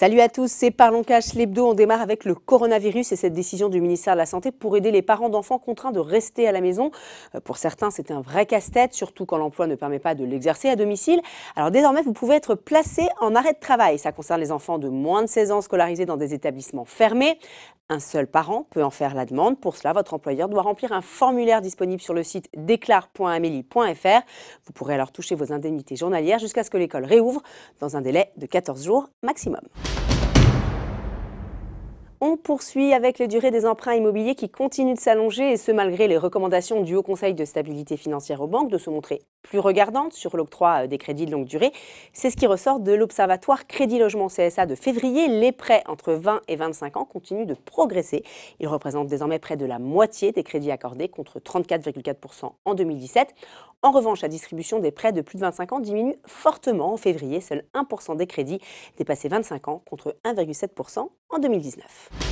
Salut à tous, c'est Parlons Cash, l'hebdo. On démarre avec le coronavirus et cette décision du ministère de la Santé pour aider les parents d'enfants contraints de rester à la maison. Euh, pour certains, c'est un vrai casse-tête, surtout quand l'emploi ne permet pas de l'exercer à domicile. Alors désormais, vous pouvez être placé en arrêt de travail. Ça concerne les enfants de moins de 16 ans scolarisés dans des établissements fermés. Un seul parent peut en faire la demande. Pour cela, votre employeur doit remplir un formulaire disponible sur le site déclare.amélie.fr. Vous pourrez alors toucher vos indemnités journalières jusqu'à ce que l'école réouvre dans un délai de 14 jours maximum. On poursuit avec les durées des emprunts immobiliers qui continuent de s'allonger et ce malgré les recommandations du Haut Conseil de stabilité financière aux banques de se montrer plus regardante sur l'octroi euh, des crédits de longue durée. C'est ce qui ressort de l'Observatoire Crédit Logement CSA de février. Les prêts entre 20 et 25 ans continuent de progresser. Ils représentent désormais près de la moitié des crédits accordés contre 34,4% en 2017. En revanche, la distribution des prêts de plus de 25 ans diminue fortement en février. Seuls 1% des crédits dépassaient 25 ans contre 1,7% en 2019.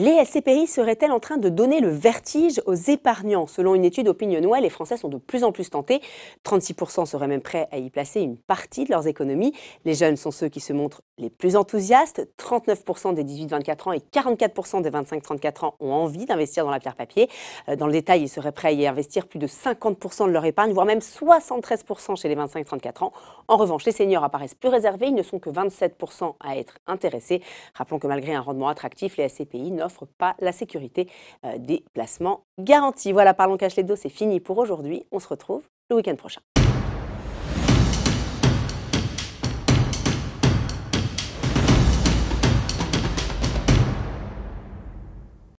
Les SCPI seraient-elles en train de donner le vertige aux épargnants Selon une étude OpinionWay, les Français sont de plus en plus tentés. 36% seraient même prêts à y placer une partie de leurs économies. Les jeunes sont ceux qui se montrent les plus enthousiastes. 39% des 18-24 ans et 44% des 25-34 ans ont envie d'investir dans la pierre-papier. Euh, dans le détail, ils seraient prêts à y investir plus de 50% de leur épargne, voire même 73% chez les 25-34 ans. En revanche, les seniors apparaissent plus réservés. Ils ne sont que 27% à être intéressés. Rappelons que malgré un rendement attractif, les SCPI n'offre pas la sécurité euh, des placements garantis. Voilà, parlons cash les dos, c'est fini pour aujourd'hui. On se retrouve le week-end prochain.